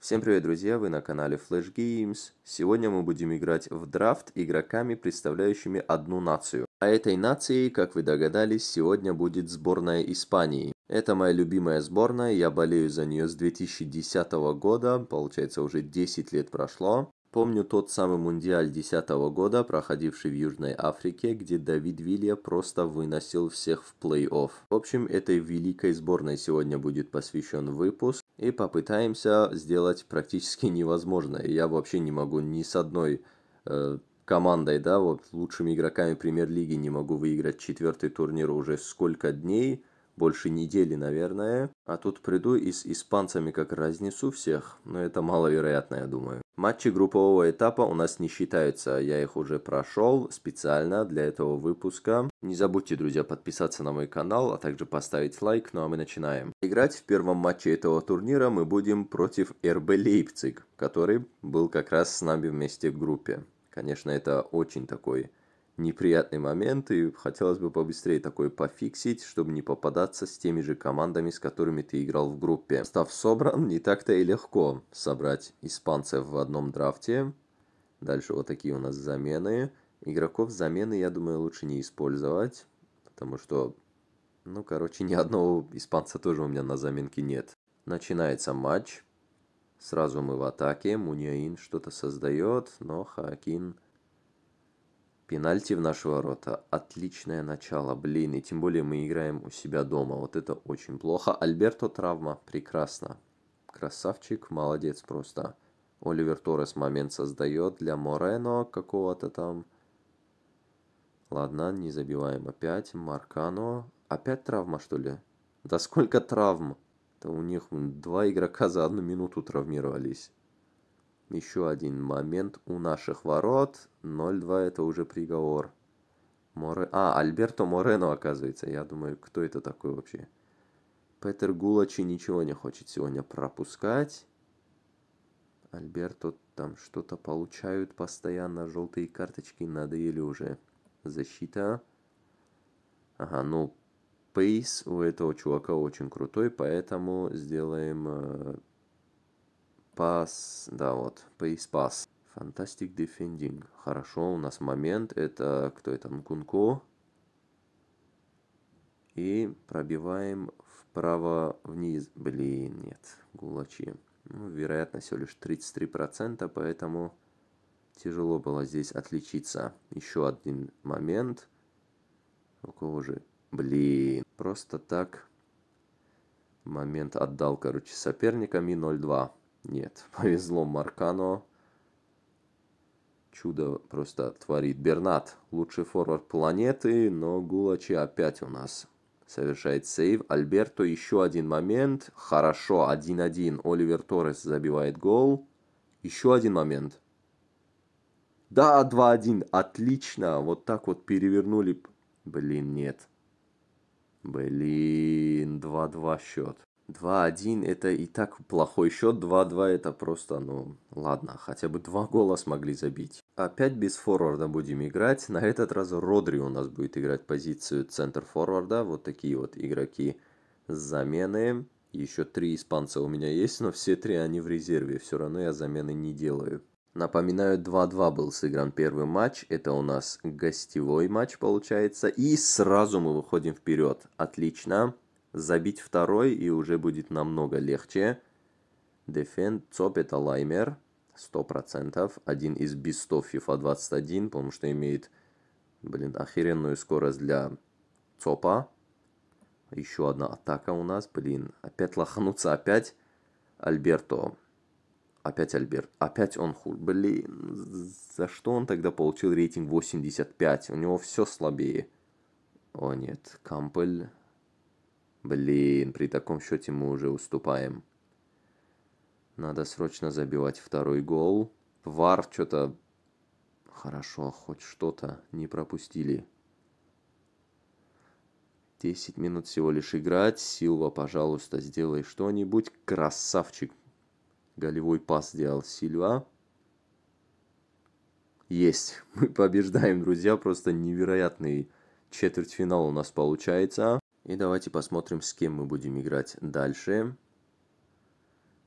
Всем привет, друзья! Вы на канале Flash Games. Сегодня мы будем играть в драфт игроками, представляющими одну нацию. А этой нацией, как вы догадались, сегодня будет сборная Испании. Это моя любимая сборная, я болею за нее с 2010 года, получается уже 10 лет прошло. Помню тот самый Мундиаль 10 года, проходивший в Южной Африке, где Давид Вилья просто выносил всех в плей-офф. В общем, этой великой сборной сегодня будет посвящен выпуск, и попытаемся сделать практически невозможное. Я вообще не могу ни с одной э, командой, да, вот лучшими игроками премьер-лиги не могу выиграть четвертый турнир уже сколько дней, больше недели, наверное. А тут приду и с испанцами как разнесу всех, но это маловероятно, я думаю. Матчи группового этапа у нас не считаются, я их уже прошел специально для этого выпуска. Не забудьте, друзья, подписаться на мой канал, а также поставить лайк, ну а мы начинаем. Играть в первом матче этого турнира мы будем против РБ Лейпциг, который был как раз с нами вместе в группе. Конечно, это очень такой неприятный момент, и хотелось бы побыстрее такое пофиксить, чтобы не попадаться с теми же командами, с которыми ты играл в группе. Став собран, не так-то и легко собрать испанцев в одном драфте. Дальше вот такие у нас замены. Игроков замены, я думаю, лучше не использовать, потому что, ну, короче, ни одного испанца тоже у меня на заменке нет. Начинается матч. Сразу мы в атаке. Муньяин что-то создает, но Хакин... Пенальти в наши ворота. Отличное начало, блин. И тем более мы играем у себя дома. Вот это очень плохо. Альберто травма. Прекрасно. Красавчик, молодец просто. Оливер Торрес момент создает для Морено какого-то там. Ладно, не забиваем опять. Маркано. Опять травма, что ли? Да сколько травм? Да у них два игрока за одну минуту травмировались. Еще один момент у наших ворот. 0-2 это уже приговор. Море... А, Альберто Морено, оказывается. Я думаю, кто это такой вообще? Петер Гулачи ничего не хочет сегодня пропускать. Альберто там что-то получают постоянно. Желтые карточки надоели уже. Защита. Ага, ну, пейс у этого чувака очень крутой, поэтому сделаем э, Пас, да, вот, пейс пас. Фантастик дефендинг. Хорошо, у нас момент. Это кто это? Нкунко. И пробиваем вправо вниз. Блин, нет, гулачи. Ну, вероятно, всего лишь 33%, поэтому тяжело было здесь отличиться. Еще один момент. У кого же? Блин, просто так момент отдал, короче, соперниками и 0-2. Нет, повезло Маркано. Чудо просто творит. Бернат лучший форвард планеты, но Гулачи опять у нас совершает сейв. Альберто еще один момент. Хорошо, 1-1. Оливер Торрес забивает гол. Еще один момент. Да, 2-1. Отлично. Вот так вот перевернули. Блин, нет. Блин, 2-2 счет. 2-1 это и так плохой счет, 2-2 это просто, ну ладно, хотя бы два гола смогли забить. Опять без форварда будем играть, на этот раз Родри у нас будет играть позицию центр форварда, вот такие вот игроки замены. Еще три испанца у меня есть, но все три они в резерве, все равно я замены не делаю. Напоминаю, 2-2 был сыгран первый матч, это у нас гостевой матч получается, и сразу мы выходим вперед, отлично забить второй, и уже будет намного легче. Дефен Цоп это лаймер, 100%, один из бестов FIFA 21, потому что имеет, блин, охеренную скорость для Цопа. Еще одна атака у нас, блин, опять лохануться, опять Альберто. Опять Альберт, опять он хуй, блин, за что он тогда получил рейтинг 85? У него все слабее. О нет, Кампель, Блин, при таком счете мы уже уступаем. Надо срочно забивать второй гол. Вар что-то... Хорошо, хоть что-то не пропустили. 10 минут всего лишь играть. Силва, пожалуйста, сделай что-нибудь. Красавчик. Голевой пас сделал Сильва. Есть. Мы побеждаем, друзья. Просто невероятный четвертьфинал у нас получается. И давайте посмотрим, с кем мы будем играть дальше.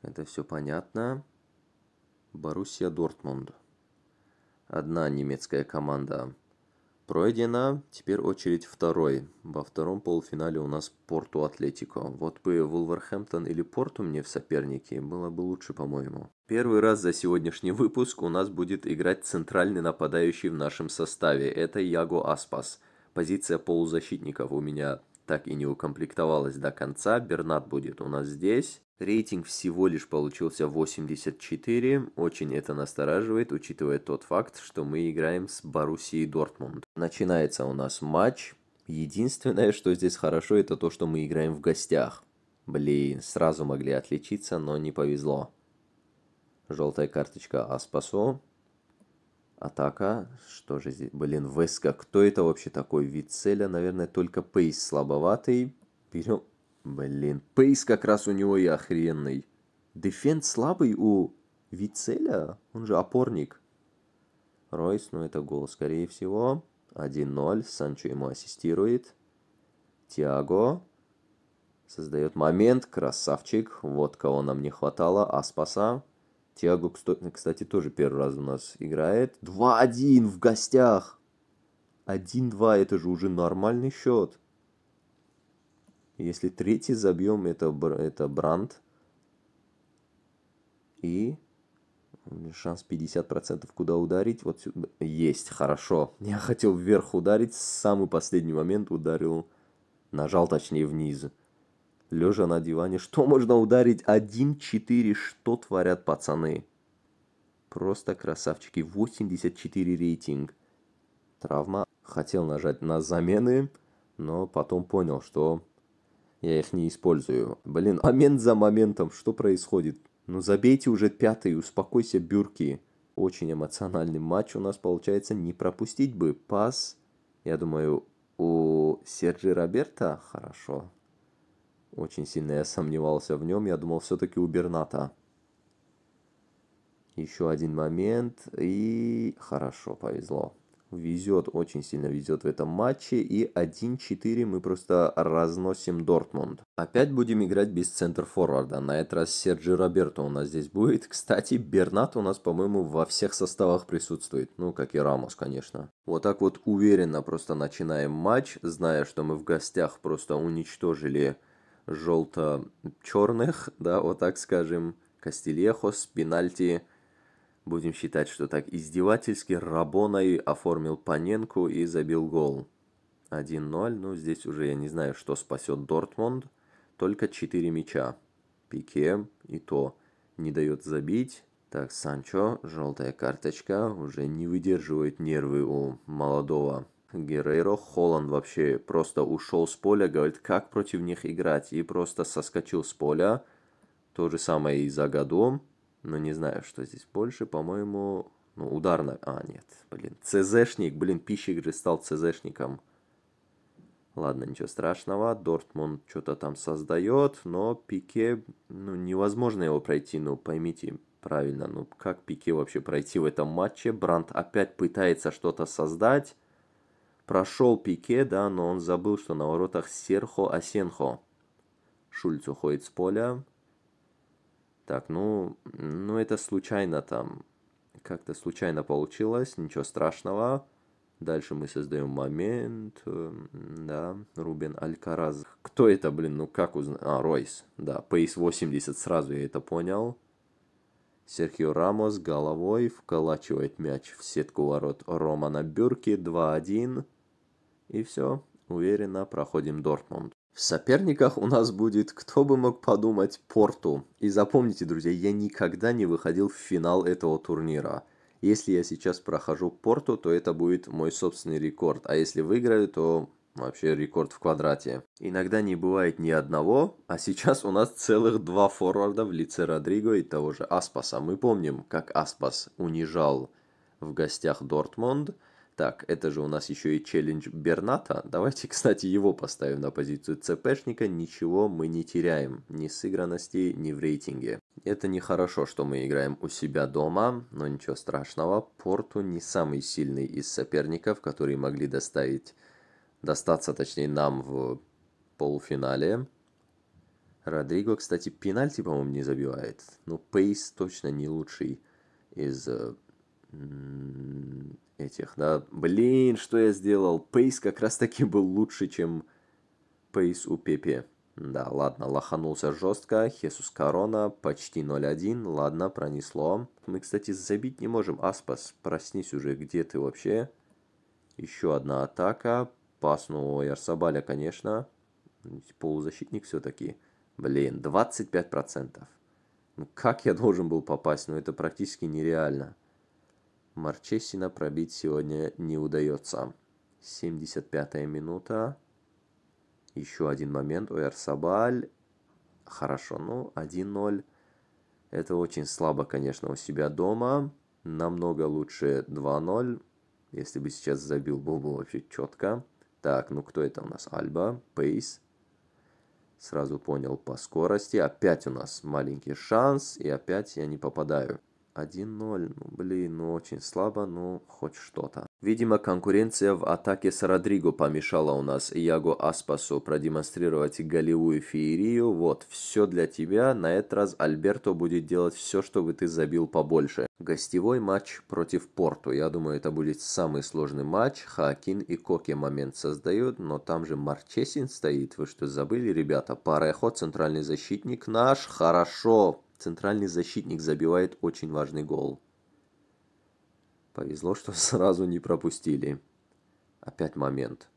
Это все понятно. Боруссия Дортмунд. Одна немецкая команда пройдена. Теперь очередь второй. Во втором полуфинале у нас Порту Атлетико. Вот бы Вулверхэмптон или Порту мне в сопернике было бы лучше, по-моему. Первый раз за сегодняшний выпуск у нас будет играть центральный нападающий в нашем составе. Это Яго Аспас. Позиция полузащитников у меня так и не укомплектовалась до конца. Бернат будет у нас здесь. Рейтинг всего лишь получился 84. Очень это настораживает, учитывая тот факт, что мы играем с Боруссией Дортмунд. Начинается у нас матч. Единственное, что здесь хорошо, это то, что мы играем в гостях. Блин, сразу могли отличиться, но не повезло. Желтая карточка Аспасо атака. Что же здесь? Блин, Веска. Кто это вообще такой? Вид целя, наверное, только Пейс слабоватый. Берем... Блин, Пейс как раз у него и охренный. Дефенс слабый у Вицеля? Он же опорник. Ройс, ну это гол, скорее всего. 1-0. Санчо ему ассистирует. Тиаго создает момент. Красавчик. Вот кого нам не хватало. Аспаса. Тиаго, кстати, тоже первый раз у нас играет. 2-1 в гостях. 1-2 это же уже нормальный счет. Если третий забьем, это, это Бранд. И шанс 50% куда ударить. Вот сюда. Есть, хорошо. Я хотел вверх ударить, самый последний момент ударил. Нажал, точнее, вниз лежа на диване. Что можно ударить? один четыре, Что творят пацаны? Просто красавчики. 84 рейтинг. Травма. Хотел нажать на замены, но потом понял, что я их не использую. Блин, момент за моментом. Что происходит? Ну забейте уже пятый, успокойся, бюрки. Очень эмоциональный матч у нас получается. Не пропустить бы пас. Я думаю, у Серджи Роберта хорошо очень сильно я сомневался в нем. Я думал, все-таки у Берната. Еще один момент. И хорошо, повезло. Везет, очень сильно везет в этом матче. И 1-4 мы просто разносим Дортмунд. Опять будем играть без центр-форварда. На этот раз Серджи Роберто у нас здесь будет. Кстати, Бернат у нас, по-моему, во всех составах присутствует. Ну, как и Рамос, конечно. Вот так вот уверенно просто начинаем матч, зная, что мы в гостях просто уничтожили желто-черных, да, вот так скажем, Кастильехос, пенальти. Будем считать, что так издевательски Рабоной оформил Паненку и забил гол. 1-0, ну здесь уже я не знаю, что спасет Дортмунд. Только 4 мяча. Пике и то не дает забить. Так, Санчо, желтая карточка, уже не выдерживает нервы у молодого Герейро Холланд вообще просто ушел с поля, говорит, как против них играть, и просто соскочил с поля. То же самое и за годом, но не знаю, что здесь больше, по-моему, ну, ударно... А, нет, блин, ЦЗшник, блин, пищик же стал ЦЗшником. Ладно, ничего страшного, Дортмунд что-то там создает, но Пике, ну, невозможно его пройти, ну, поймите правильно, ну, как Пике вообще пройти в этом матче? Бранд опять пытается что-то создать, прошел Пике, да, но он забыл, что на воротах Серхо Асенхо. Шульц уходит с поля. Так, ну, ну это случайно там. Как-то случайно получилось, ничего страшного. Дальше мы создаем момент. Эм, да, Рубин Алькараз. Кто это, блин, ну как узнать? А, Ройс. Да, Пейс 80 сразу я это понял. Серхио Рамос головой вколачивает мяч в сетку ворот Романа Бюрки 2-1. И все, уверенно проходим Дортмунд. В соперниках у нас будет, кто бы мог подумать, Порту. И запомните, друзья, я никогда не выходил в финал этого турнира. Если я сейчас прохожу Порту, то это будет мой собственный рекорд. А если выиграю, то вообще рекорд в квадрате. Иногда не бывает ни одного, а сейчас у нас целых два форварда в лице Родриго и того же Аспаса. Мы помним, как Аспас унижал в гостях Дортмунд – так, это же у нас еще и челлендж Берната. Давайте, кстати, его поставим на позицию ЦПшника. Ничего мы не теряем. Ни сыгранности, ни в рейтинге. Это нехорошо, что мы играем у себя дома, но ничего страшного. Порту не самый сильный из соперников, которые могли доставить, достаться, точнее, нам в полуфинале. Родриго, кстати, пенальти, по-моему, не забивает. Но ну, Пейс точно не лучший из э, этих, да. Блин, что я сделал? Пейс как раз таки был лучше, чем пейс у Пепе. Да, ладно, лоханулся жестко. Хесус Корона, почти 0-1. Ладно, пронесло. Мы, кстати, забить не можем. Аспас, проснись уже, где ты вообще? Еще одна атака. Пас, ну, Ярсабаля, конечно. Полузащитник все-таки. Блин, 25%. Ну, как я должен был попасть? Ну, это практически нереально. Марчесина пробить сегодня не удается. 75-я минута. Еще один момент. Уэрсабаль. Хорошо, ну 1-0. Это очень слабо, конечно, у себя дома. Намного лучше 2-0. Если бы сейчас забил, был бы вообще четко. Так, ну кто это у нас? Альба, Пейс. Сразу понял по скорости. Опять у нас маленький шанс. И опять я не попадаю. 1-0. Ну, блин, ну очень слабо, но ну, хоть что-то. Видимо, конкуренция в атаке с Родриго помешала у нас Яго Аспасу продемонстрировать голевую феерию. Вот, все для тебя. На этот раз Альберто будет делать все, чтобы ты забил побольше. Гостевой матч против Порту. Я думаю, это будет самый сложный матч. Хакин и Коки момент создают, но там же Марчесин стоит. Вы что, забыли, ребята? Парехо, центральный защитник наш. Хорошо, центральный защитник забивает очень важный гол. Повезло, что сразу не пропустили. Опять момент.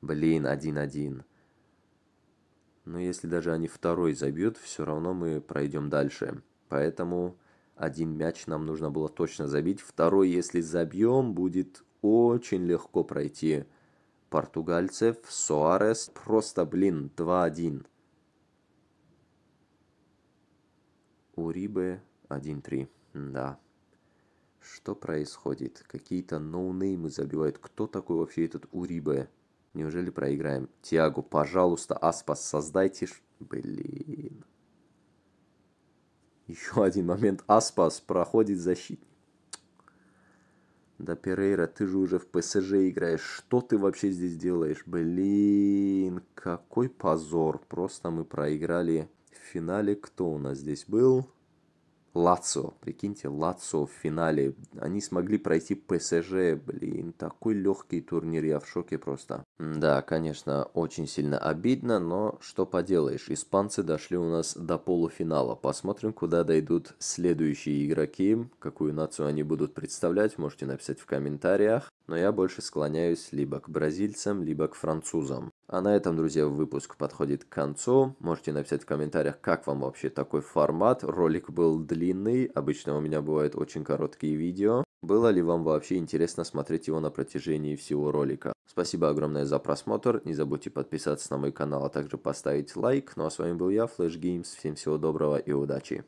Блин, 1-1. Но если даже они второй забьют, все равно мы пройдем дальше. Поэтому один мяч нам нужно было точно забить. Второй, если забьем, будет очень легко пройти португальцев. Суарес просто, блин, 2-1. Урибе 1-3. Да. Что происходит? Какие-то ноунеймы забивают. Кто такой вообще этот Урибе? Неужели проиграем? Тиагу, пожалуйста, Аспас, создайте... Блин. Еще один момент. Аспас проходит защитник. Да, Перейра, ты же уже в ПСЖ играешь. Что ты вообще здесь делаешь? Блин, какой позор. Просто мы проиграли в финале кто у нас здесь был? Лацо, прикиньте, Лацо в финале. Они смогли пройти ПСЖ, блин, такой легкий турнир, я в шоке просто. Да, конечно, очень сильно обидно, но что поделаешь, испанцы дошли у нас до полуфинала. Посмотрим, куда дойдут следующие игроки, какую нацию они будут представлять, можете написать в комментариях но я больше склоняюсь либо к бразильцам, либо к французам. А на этом, друзья, выпуск подходит к концу. Можете написать в комментариях, как вам вообще такой формат. Ролик был длинный, обычно у меня бывают очень короткие видео. Было ли вам вообще интересно смотреть его на протяжении всего ролика? Спасибо огромное за просмотр, не забудьте подписаться на мой канал, а также поставить лайк. Ну а с вами был я, Flash Games, всем всего доброго и удачи!